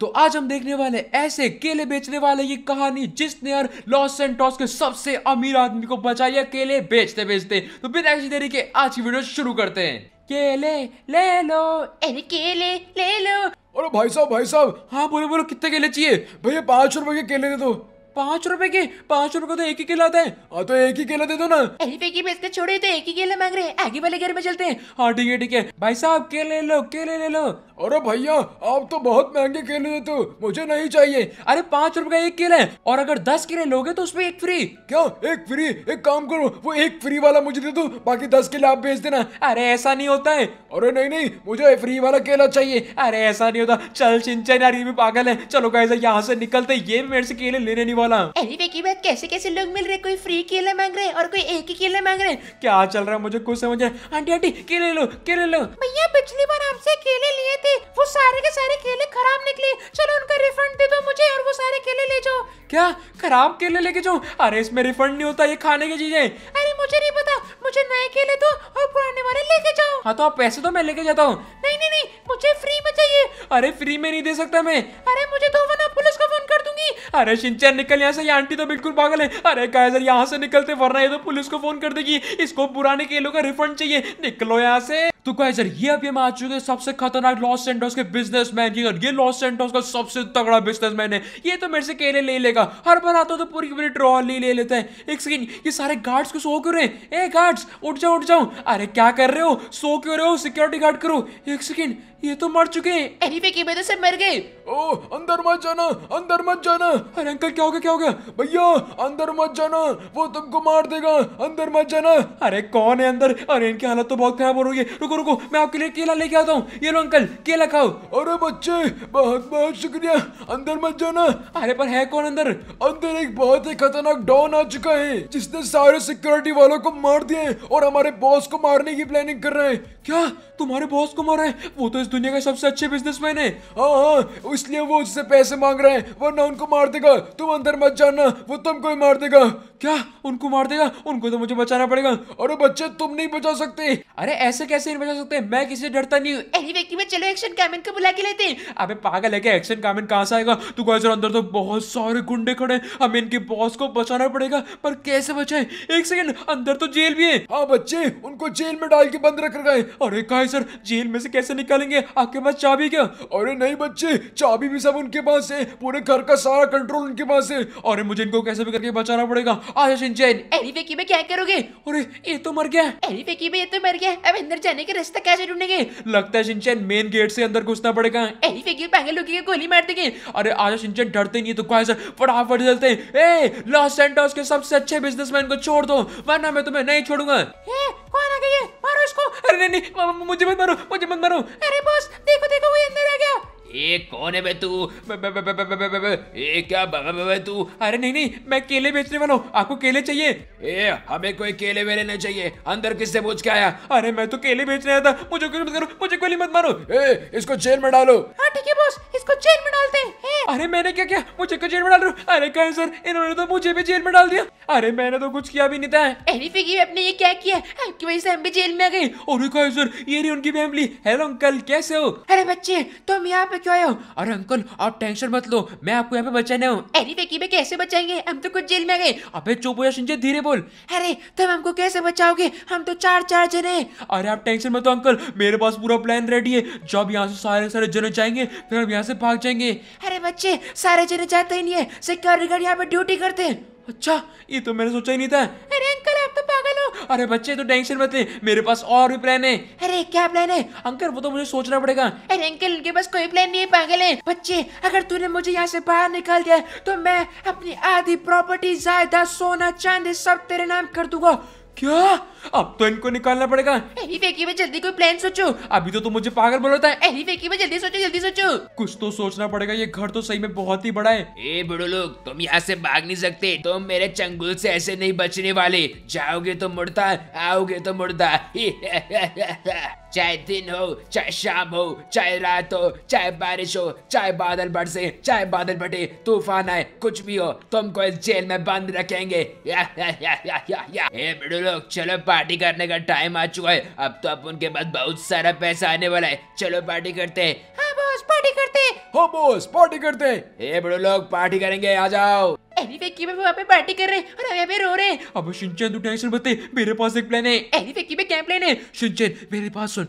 तो आज हम देखने वाले ऐसे केले बेचने वाले की कहानी जिसने यार लॉस सेंटोस के सबसे अमीर आदमी को बचाया केले बेचते बेचते तो बिना किसी देरी के आज की वीडियो शुरू करते हैं केले ले लो अरे केले ले लो अरे भाई साहब भाई साहब हाँ बोलो बोलो कितने केले चाहिए भैया पांच सौ रुपए के केले दे दो पाँच रुपए के पाँच रुपए तो एक ही केला आता है आ हाँ, तो एक ही केला दे दो ना अरे फेंकी बेचते छोड़े तो एक ही केला मांग रहे हैं आगे वाले घर में चलते हैं हाँ ठीक है ठीक है भाई साहब केले ले लो केले ले लो अरे भैया आप तो बहुत महंगे केले देते हो मुझे नहीं चाहिए अरे पाँच रुपए का एक केला है और अगर दस केले लोगे तो उसमें एक फ्री क्या एक फ्री एक काम करो वो एक फ्री वाला मुझे दे दो बाकी दस केले आप भेज देना अरे ऐसा नहीं होता है अरे नहीं नहीं मुझे फ्री वाला केला चाहिए अरे ऐसा नहीं होता चल चिंचन यार ये भी पागल है चलो कैसे यहाँ से निकलते ये मेरे से केले लेने नहीं वाला वाला अरे की बात कैसे कैसे लोग मिल रहे कोई फ्री केले मांग रहे और कोई एक ही केले मांग रहे क्या चल रहा है मुझे कुछ समझ है आंटी आंटी केले लो केले लो भैया पिछली बार आपसे केले लिए थे वो सारे के सारे केले खराब निकले चलो उनका रिफंड दे दो मुझे और वो सारे केले ले जाओ क्या खराब केले लेके जाओ अरे इसमें रिफंड नहीं होता ये खाने की चीजें अरे मुझे नहीं पता मुझे नए केले दो और पुराने वाले लेके जाओ हाँ तो आप पैसे तो मैं लेके जाता हूँ नहीं नहीं नहीं मुझे फ्री में चाहिए अरे फ्री में नहीं दे सकता मैं अरे मुझे तो अरे शिंचन निकल यहाँ से ये आंटी तो बिल्कुल पागल है अरे कायजर यहाँ से निकलते वरना ये तो पुलिस को फोन कर देगी इसको बुराने के लोग का रिफंड चाहिए निकलो यहाँ से तो क्या सर ये अभी हम आ चुके हैं सबसे खतरनाक लॉस सेंटर्स के बिजनेस मैन की ये लॉस सेंटर्स का सबसे तगड़ा बिजनेस मैन है ये तो मेरे से केले ले लेगा हर बार आता तो पूरी पूरी ट्रॉली ले लेते हैं एक सेकंड ये सारे गार्ड्स को सो क्यों रहे ए गार्ड्स उठ जाओ उठ जाओ अरे क्या कर रहे हो सो क्यों रहे हो सिक्योरिटी गार्ड करो एक सेकंड ये तो मर चुके हैं एनीवे की वजह से मर गए ओ अंदर मत जाना अंदर मत जाना अरे अंकल क्या हो गया क्या हो गया भैया अंदर मत जाना वो तुमको मार देगा अंदर मत जाना अरे कौन है अंदर अरे इनकी हालत तो बहुत खराब हो रही है रुको रुको मैं आपके लिए केला लेके आता हूँ ये लो अंकल केला खाओ अरे बच्चे बहुत बहुत शुक्रिया अंदर मत जाना अरे पर है कौन अंदर अंदर एक बहुत ही खतरनाक डॉन आ चुका है जिसने सारे सिक्योरिटी वालों को मार दिया है और हमारे बॉस को मारने की प्लानिंग कर रहे हैं क्या तुम्हारे बॉस को मारा है वो तो इस दुनिया का सबसे अच्छे बिजनेसमैन है हाँ हाँ इसलिए वो उससे पैसे मांग रहे हैं वरना उनको मार देगा तुम अंदर मत जाना वो तुमको ही मार देगा क्या उनको मार देगा उनको तो मुझे बचाना पड़ेगा अरे बच्चे तुम नहीं बचा सकते अरे ऐसे कैसे से बचा सकते हैं मैं किसी से डरता नहीं हूँ anyway, की चलो एक्शन कैमिन को बुला के लेते हैं अबे पागल है क्या एक्शन कैमिन कहाँ से आएगा तू सर अंदर तो बहुत सारे गुंडे खड़े हैं हमें इनके बॉस को बचाना पड़ेगा पर कैसे बचाए एक सेकंड अंदर तो जेल भी है हाँ बच्चे उनको जेल में डाल के बंद रख रखा है अरे कहा सर जेल में से कैसे निकालेंगे आपके पास चाबी क्या अरे नहीं बच्चे चाबी भी सब उनके पास है पूरे घर का सारा कंट्रोल उनके पास है अरे मुझे इनको कैसे भी करके बचाना पड़ेगा आजा शिनचैन एनी फेकी में क्या करोगे अरे ये तो मर गया एनी फेकी में ये तो मर गया अब अंदर जाने के रास्ता कैसे ढूंढेंगे लगता है सिंचन मेन गेट से अंदर घुसना पड़ेगा ऐ फिगिर पागल लोग की गोली मार देंगे अरे आज सिंचन डरते नहीं तो कहा सर फटाफट चलते ए लॉस सैंटोस के सबसे अच्छे बिजनेसमैन को छोड़ दो वरना मैं तुम्हें नहीं छोड़ूंगा ए कौन आ गया मारो इसको अरे नहीं, नहीं मुझे मत मारो मुझे मत मारो अरे बॉस देखो देखो वो अंदर आ गया ए कौन है बे तू ए क्या बे तू अरे नहीं नहीं मैं केले बेचने वाला हूँ आपको केले चाहिए ए हमें कोई केले वेले नहीं चाहिए अंदर किससे पूछ के आया अरे मैं तो केले बेचने आया था मुझे कुछ मत करो मुझे गोली मत मारो ए इसको जेल में डालो हाँ ठीक है बॉस इसको जेल में डालते हैं अरे मैंने क्या किया मुझे को जेल में डाल रहा अरे कहे सर इन्होंने तो मुझे भी जेल में डाल दिया अरे मैंने तो कुछ किया भी नहीं था अरे फिगी आपने ये क्या किया आपकी वजह से हम भी जेल में आ गए और कहे सर ये रही उनकी फैमिली हेलो अंकल कैसे हो अरे बच्चे तुम तो यहाँ पे पे क्यों आए हो अरे अंकल आप टेंशन मत लो मैं आपको यहाँ पे बचाने हूँ अरे वेकी में कैसे बचाएंगे हम तो कुछ जेल में गए अबे चुप हो जा संजय धीरे बोल अरे तुम हमको कैसे बचाओगे हम तो चार चार जने अरे आप टेंशन मत लो अंकल मेरे पास पूरा प्लान रेडी है जब यहाँ से सारे सारे जने जाएंगे फिर हम यहाँ से भाग जाएंगे अरे बच्चे सारे जने जाते ही नहीं है सिक्योरिटी गार्ड यहाँ पे ड्यूटी करते हैं अच्छा ये तो मैंने सोचा ही नहीं था अरे अंकल आप तो पागल अरे बच्चे तो टेंशन मत ले मेरे पास और भी प्लान है अरे क्या प्लान है अंकल वो तो मुझे सोचना पड़ेगा अरे अंकल उनके पास कोई प्लान नहीं है पागल है बच्चे अगर तूने मुझे यहाँ से बाहर निकाल दिया तो मैं अपनी आधी प्रॉपर्टी जायदाद सोना चांदी सब तेरे नाम कर दूंगा क्या अब तो इनको निकालना पड़ेगा एरी फेंकी में जल्दी कोई प्लान सोचो अभी तो तुम मुझे पागल बोलता है एरी फेंकी में जल्दी सोचो जल्दी सोचो कुछ तो सोचना पड़ेगा ये घर तो सही में बहुत ही बड़ा है ए बड़ो लोग तुम यहाँ से भाग नहीं सकते तुम मेरे चंगुल से ऐसे नहीं बचने वाले जाओगे तो मुड़ता आओगे तो मुड़ता चाहे दिन हो चाहे शाम हो चाहे रात हो चाहे बारिश हो चाहे बादल बरसे चाहे बादल बटे तूफान आए कुछ भी हो तुमको इस जेल में बंद रखेंगे या, या, या, या, या, या। ए, लोग चलो पार्टी करने का टाइम आ चुका है अब तो अपन के पास बहुत सारा पैसा आने वाला है चलो पार्टी करते हैं हाँ बॉस पार्टी करते हैं हाँ बॉस पार्टी करते हैं ये बड़े लोग पार्टी करेंगे आ जाओ एनी की में वहाँ पे पार्टी कर रहे और यहाँ पे रो रहे अब शिनचैन तू टेंशन मत ले मेरे पास एक प्लान है एनी की में क्या प्लान है शिनचैन मेरे पास सुन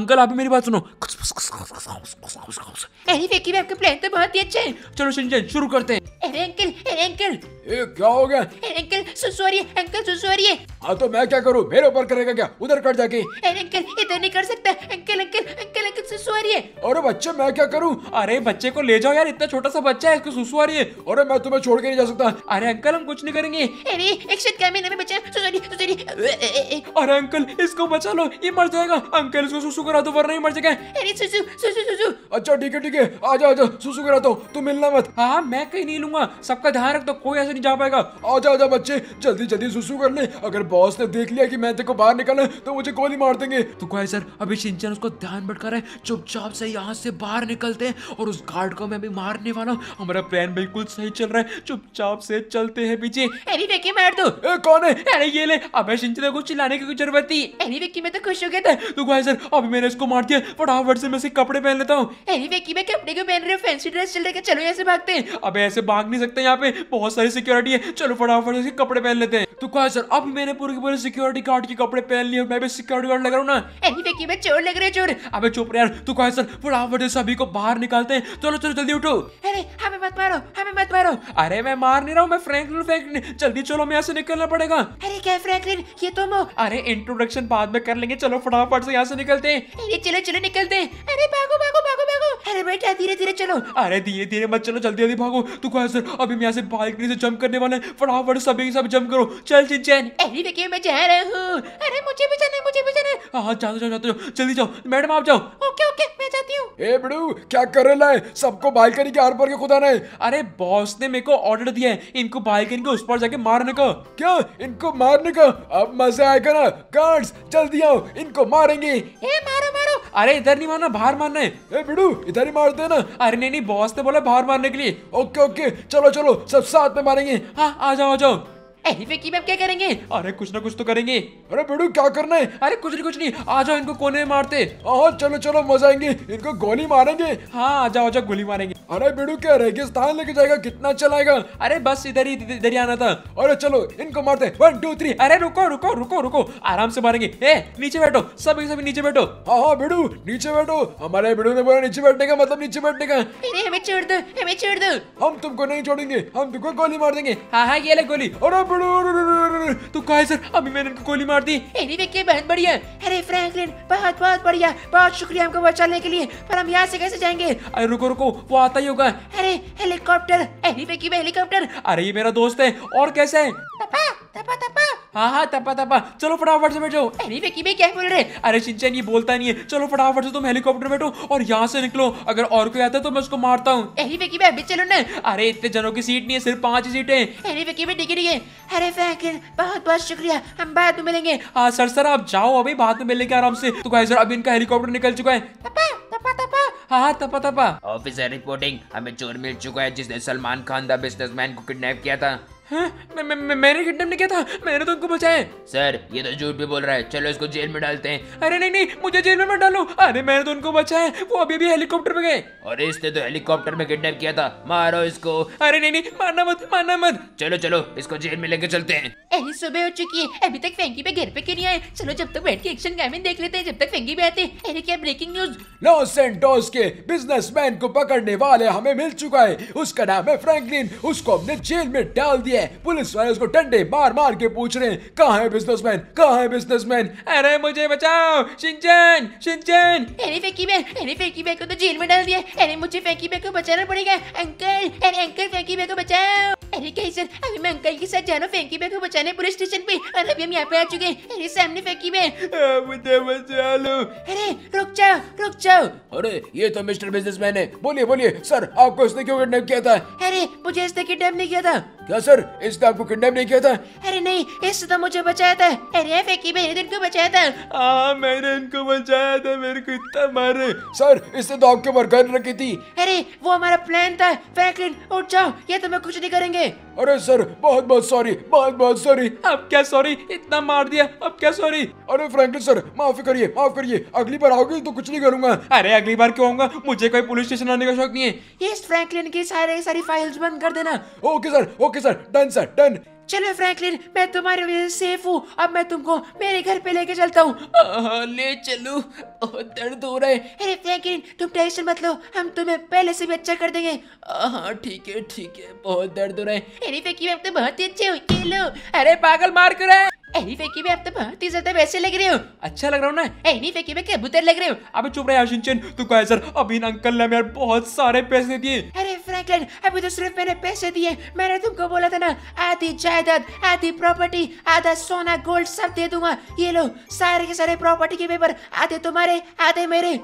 अंकल आप मेरी बात सुनो एनी फेकी में आपके प्लान तो बहुत ही अच्छे हैं चलो शिनचैन शुरू करते हैं अरे अंकल अरे अंकल ए क्या हो गया अरे अंकल सॉरी अंकल सॉरी हाँ तो मैं क्या करूँ मेरे ऊपर करेगा क्या उधर कट जाके अंकल इधर तो नहीं कर सकते अंकल अंकल अंकल अंकल सुसुआरी है अरे बच्चे मैं क्या करूँ अरे बच्चे को ले जाओ यार इतना छोटा सा बच्चा है इसको सुसुआरी है अरे मैं तुम्हें छोड़ के नहीं जा सकता अरे अंकल हम कुछ नहीं करेंगे अरे एक्शन कैमरे में बचा सुसरी सुसरी अरे अंकल इसको बचा लो ये मर जाएगा अंकल इसको सुसु करा दो वरना ही मर जाएगा अरे सुसु सुसु सुसु अच्छा ठीक है ठीक है आ जाओ आ जाओ सुसु करा दो तुम मिलना मत हाँ, हाँ मैं कहीं नहीं लूंगा सबका ध्यान रख दो कोई ऐसे नहीं जा पाएगा आ जाओ आ जाओ बच्चे जल्दी जल्दी सुसु कर ले अगर बॉस ने देख लिया कि मैं तेरे को बाहर निकलना तो मुझे गोली मार देंगे तो कहा सर अभी शिनचैन उसको ध्यान भटका रहा है चुपचाप से यहाँ से बाहर निकलते हैं और उस गार्ड को मैं अभी मारने वाला हूँ हमारा प्लान बिल्कुल सही चल रहा है चुपचाप से चलते हैं पीछे अरे विक्की मार दो ए, कौन है अरे ये ले अब शिनचैन को चिल्लाने की जरूरत थी एनी विक्की मैं तो खुश हो गया था तो कहा सर अभी मैंने इसको मार दिया फटाफट से मैं इसे कपड़े पहन लेता हूँ एनी विक्की मैं कपड़े क्यों पहन रहे हो फैंसी ड्रेस चल रहे चलो ऐसे भागते हैं अब ऐसे भाग नहीं सकते यहाँ पे बहुत सारी सिक्योरिटी है चलो फटाफट से कपड़े पहन लेते हैं तो कहा सर अब मैंने पूरे के पूरे सिक्योरिटी गार्ड के कपड़े पहन लिए मैं भी सिक्योरिटी गार्ड लग रहा हूँ ना एनीवे देखिए मैं चोर लग रहे चोर अबे चुप यार तू कहे सर फटाफट सभी को बाहर निकालते हैं चलो चलो जल्दी उठो अरे हमें मत मारो हमें मत मारो अरे मैं मार नहीं रहा हूँ मैं फ्रैंकलिन फ्रैंकलिन जल्दी चलो मैं यहाँ से निकलना पड़ेगा अरे क्या फ्रैंकलिन ये तुम हो अरे इंट्रोडक्शन बाद में कर लेंगे चलो फटाफट से यहाँ से निकलते हैं चलो चलो निकलते हैं अरे भागो भागो भागो अरे बेटा धीरे धीरे चलो अरे धीरे धीरे मत चलो जल्दी जल्दी भागो तू कह सर अभी मैं यहाँ से बालकनी से जंप करने वाले हैं फटाफट सभी सब जंप करो चल चिंचन अरे देखिए मैं जा रहा हूँ अरे मुझे भी जाना मुझे भी जाना हाँ, हाँ जाते जाओ जाते जाओ जल्दी जाओ मैडम आप जाओ ओके ओके मैं जाती हूँ ए बड़ू क्या कर रहा है सबको बालकनी के आर पर के खुदा है अरे बॉस ने मेरे को ऑर्डर दिया है इनको बालकनी के उस पर जाके मारने का क्या इनको मारने का अब मजा आएगा ना गार्ड्स जल्दी आओ इनको मारेंगे ए मारो मारो अरे इधर नहीं मारना बाहर मारना है बिडू इधर ही मार देना अरे नहीं नहीं बॉस ने बोला बाहर मारने के लिए ओके ओके चलो चलो सब साथ में मारेंगे हाँ आ जाओ आ जाओ विकी मैम क्या करेंगे अरे कुछ ना कुछ तो करेंगे अरे बेडू क्या करना है अरे कुछ नहीं कुछ नहीं आ जाओ इनको कोने में मारते चलो चलो मजा आएंगे इनको गोली मारेंगे हाँ आ जाओ आ जाओ गोली मारेंगे अरे बेड़ू क्या रेगिस्तान लेके जाएगा कितना चलाएगा अरे बस इधर ही इधर ही आना था अरे चलो इनको मारते वन टू थ्री अरे रुको रुको रुको रुको आराम से मारेंगे ए नीचे बैठो सब सभी नीचे बैठो हाँ हाँ बेड़ू नीचे बैठो हमारे बेड़ू ने बोला नीचे बैठने का मतलब नीचे बैठने का हमें छोड़ दो हमें छोड़ दो हम तुमको नहीं छोड़ेंगे हम तुमको गोली मार देंगे हाँ हाँ ये ले गोली अरे बेड़ू तू कहा सर अभी मैंने इनको गोली मार दी देखिए बहुत बढ़िया अरे फ्रैंकलिन बहुत बहुत बढ़िया बहुत शुक्रिया हमको बचाने के लिए पर हम यहाँ से कैसे जाएंगे अरे रुको रुको वो आता आता ही होगा अरे हेलीकॉप्टर हेलीपैकी हेलीकॉप्टर अरे ये मेरा दोस्त है और कैसे है हाँ हाँ तपा तपा चलो फटाफट से बैठो हेलीपैकी में क्या बोल रहे अरे सिंचन ये बोलता नहीं है चलो फटाफट से तुम हेलीकॉप्टर बैठो और यहाँ से निकलो अगर और कोई आता है तो मैं उसको मारता हूँ चलो न अरे इतने जनों की सीट नहीं है सिर्फ पांच ही सीटें है अरे फैकिल बहुत बहुत शुक्रिया हम बाद में मिलेंगे हाँ सर सर आप जाओ अभी बाद में मिलेंगे आराम से तो कहे सर अभी इनका हेलीकॉप्टर निकल चुका है तपा तपा हाँ, हाँ तपा तपा ऑफिसर रिपोर्टिंग हमें चोर मिल चुका है जिसने सलमान खान द बिजनेसमैन को किडनैप किया था मैं, मैं, मैंने किडनैप नहीं किया था मैंने तो उनको बचाया सर ये तो झूठ भी बोल रहा है चलो इसको जेल में डालते हैं अरे नहीं नहीं मुझे जेल में मत डालो अरे मैंने तो उनको बचाया वो अभी अभी हेलीकॉप्टर में गए और इसने तो हेलीकॉप्टर में किडनैप किया था मारो इसको अरे नहीं नहीं मारना मत मारना मत चलो चलो इसको जेल में लेके चलते हैं अरे सुबह हो चुकी है अभी तक फैंकी पे घर पे क्यों नहीं आए चलो जब तक बैठ के एक्शन कैमरे देख लेते हैं जब तक फैंकी भी आते अरे क्या ब्रेकिंग न्यूज लॉस सेंटोस के बिजनेसमैन को पकड़ने वाले हमें मिल चुका है उसका नाम है फ्रैंकलिन उसको हमने जेल में डाल दिया है पुलिस वाले उसको डंडे मार मार के पूछ रहे हैं कहाँ है बिजनेसमैन कहाँ है बिजनेसमैन अरे मुझे बचाओ शिंचन शिंचन अरे फेंकी बैग अरे फेंकी बैग को तो जेल में डाल दिया अरे मुझे फेंकी बैग को बचाना पड़ेगा अंकल अरे अंकल फेंकी बैग को बचाओ अरे कहीं सर अभी मैं अंकल के साथ जाना फेंकी बैग को बचाने पुलिस स्टेशन पे और अभी हम यहाँ पे आ चुके हैं अरे सामने फेंकी बैग मुझे बचा लो अरे रुक जाओ रुक जाओ अरे ये तो मिस्टर बिजनेसमैन है बोलिए बोलिए सर आपको इसने क्यों किडनैप किया था अरे मुझे इसने किडनैप नहीं किया था क्या सर इसने आपको किडनैप नहीं किया था अरे नहीं इसने तो मुझे बचाया था अरे फेकी मैंने इनको बचाया था आ, मैंने इनको बचाया था मेरे को इतना मारे सर इसने तो आपके ऊपर गन रखी थी अरे वो हमारा प्लान था फ्रैंकलिन उठ जाओ ये तो मैं कुछ नहीं करेंगे अरे सर बहुत बहुत सॉरी बहुत बहुत सॉरी अब क्या सॉरी इतना मार दिया अब क्या सॉरी अरे फ्रैंकलिन सर माफी करिए माफ करिए अगली बार आओगे तो कुछ नहीं करूंगा अरे अगली बार क्यों आऊंगा मुझे कोई पुलिस स्टेशन आने का शौक नहीं है इस फ्रैंकलिन की सारी सारी फाइल्स बंद कर देना okay sir okay okay sir done sir done चलो फ्रैंकलिन मैं तुम्हारे वजह से सेफ हूँ अब मैं तुमको मेरे घर पे लेके चलता हूँ ले चलो दर्द हो रहा है अरे फ्रैंकलिन तुम टेंशन मत लो हम तुम्हें पहले से भी अच्छा कर देंगे हाँ ठीक है ठीक है बहुत दर्द हो रहा है अरे फ्रैंकलिन तुम तो बहुत ही अच्छे हो ये लो अरे पागल मार कर रहा है एनी में आप तो बहुत ही ज्यादा वैसे लग रहे हो अच्छा लग रहा हूँ ना एनी में कबूतर लग रहे हो चुप रहे तू सर अभी अंकल ने बहुत सारे पैसे दिए अरे फ्रैंकलिन अभी तो सिर्फ मैंने पैसे दिए मैंने तुमको बोला था ना आधी जायदाद आधी प्रॉपर्टी आधा सोना गोल्ड सब दे दूंगा ये लो सारे के सारे प्रॉपर्टी के पेपर आधे तुम्हारे आधे मेरे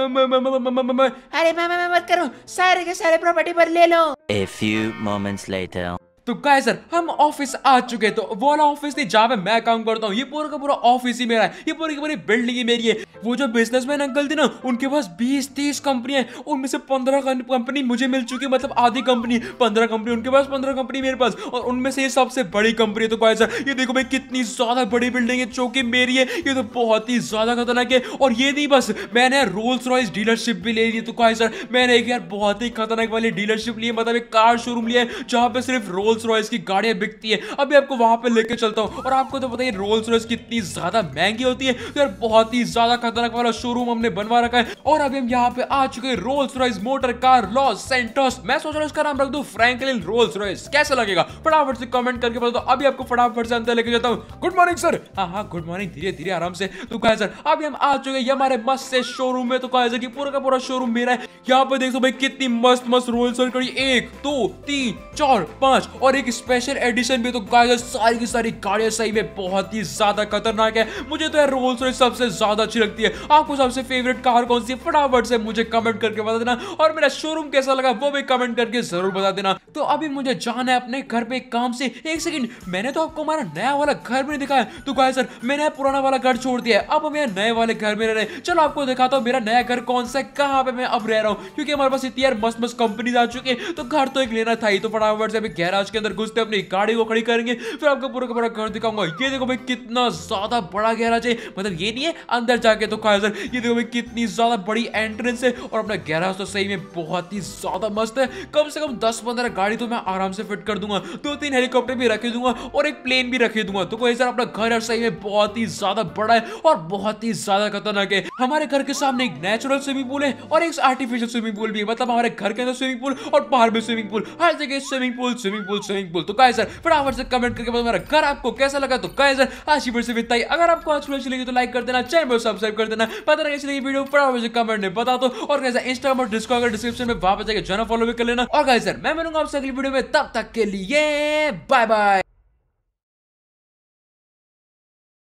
अरे मैं मत करो सारे के सारे प्रॉपर्टी पर ले लो ए फ्यू मोमेंट्स लेटर तो गाय सर हम ऑफिस आ चुके तो वो वाला ऑफिस नहीं जहाँ पे मैं काम करता हूँ ये पूरा का पूरा ऑफिस ही मेरा है ये पूरी की पूरी बिल्डिंग ही मेरी है वो जो बिजनेसमैन अंकल थे ना उनके पास बीस तीस कंपनी है उनमें से पंद्रह कंपनी मुझे मिल चुकी मतलब आधी कंपनी पंद्रह कंपनी उनके पास पंद्रह कंपनी मेरे पास और उनमें से ये सबसे बड़ी कंपनी है तो गाय सर ये देखो भाई कितनी ज्यादा बड़ी बिल्डिंग है जो कि मेरी है ये तो बहुत ही ज्यादा खतरनाक है और ये नहीं बस मैंने रोल्स रॉयस डीलरशिप भी ले ली तो गाय सर मैंने एक यार बहुत ही खतरनाक वाली डीलरशिप ली मतलब एक कार शोरूम लिया है जहाँ पे सिर्फ रोल्स रोल्स रॉयस की गाड़ियां बिकती है अभी आपको वहां पर लेकर चलता हूँ और आपको तो पता है रोल्स रॉयस की इतनी ज्यादा महंगी होती है तो यार बहुत ही ज्यादा खतरनाक वाला शोरूम हमने बनवा रखा है और अभी हम यहाँ पे आ चुके हैं Rolls Royce motor car Los Santos मैं सोच रहा हूँ उसका नाम रख दू फ्रेंकलिन रोल्स रॉयस कैसे लगेगा फटाफट से कमेंट करके बता दो अभी आपको फटाफट से अंदर लेके जाता हूँ गुड मॉर्निंग सर हाँ हाँ गुड मॉर्निंग धीरे धीरे आराम से तो कहा सर अभी हम आ चुके हैं हमारे मस्त से शोरूम में तो कहा सर की पूरा का पूरा शोरूम मेरा है यहाँ पे देख सो भाई कितनी मस्त मस्त रोल्स रॉयस एक दो तीन चार पांच और एक स्पेशल एडिशन भी तो गाइस सारी की सारी गाड़ियां सही में बहुत ही ज्यादा खतरनाक है मुझे तो यार रोल्स रॉयस सबसे ज्यादा अच्छी लगती है आपको सबसे फेवरेट कार कौन सी फटाफट से मुझे कमेंट करके बता देना और मेरा शोरूम कैसा लगा वो भी कमेंट करके जरूर बता देना तो अभी मुझे जाना है अपने घर पे काम से एक सेकंड मैंने तो आपको हमारा नया वाला घर भी दिखाया तो गाय सर मैंने पुराना वाला घर छोड़ दिया अब हम यहाँ नए वाले घर में रह रहे चलो आपको दिखाता हूँ मेरा नया घर कौन सा है कहाँ पे मैं अब रह रहा हूँ क्योंकि हमारे पास इतनी यार मस्त मस्त कंपनीज आ चुकी है तो घर तो एक लेना था ही तो फटाफट से अभी गैराज के के अंदर घुसते अपनी गाड़ी को खड़ी करेंगे फिर आपको पूरा का पूरा घर दिखाऊंगा ये देखो भाई कितना ज्यादा बड़ा गहराज है मतलब ये नहीं है अंदर जाके तो खाया सर ये देखो भाई कितनी ज्यादा बड़ी एंट्रेंस है और अपना गैराज तो सही में बहुत ही ज्यादा मस्त है कम से कम दस पंद्रह गाड़ी तो मैं आराम से फिट कर दूंगा दो तीन हेलीकॉप्टर भी रखे दूंगा और एक प्लेन भी रखे दूंगा तो कोई सर अपना घर सही में बहुत ही ज्यादा बड़ा है और बहुत ही ज्यादा खतरनाक है हमारे घर के सामने एक नेचुरल स्विमिंग पूल है और एक आर्टिफिशियल स्विमिंग पूल भी है मतलब हमारे घर के अंदर स्विमिंग पूल और बाहर भी स्विमिंग पूल हर जगह स्विमिंग पूल स्विमिंग पूल बिल्कुल सही बोल तो गाय सर फटाफट से कमेंट करके बताओ मेरा घर आपको कैसा लगा तो गाय सर आज की फिर से बिताई अगर आपको आज अच्छी लगी तो लाइक कर देना चैनल को सब्सक्राइब कर देना पता नहीं चलेगी वीडियो फटाफट से कमेंट में बता दो और कैसे इंस्टाग्राम और डिस्कॉर्ड का डिस्क्रिप्शन में वापस जाकर जाना फॉलो भी कर लेना और गाय सर मैं मिलूंगा आपसे अगली वीडियो में तब तक के लिए बाय बाय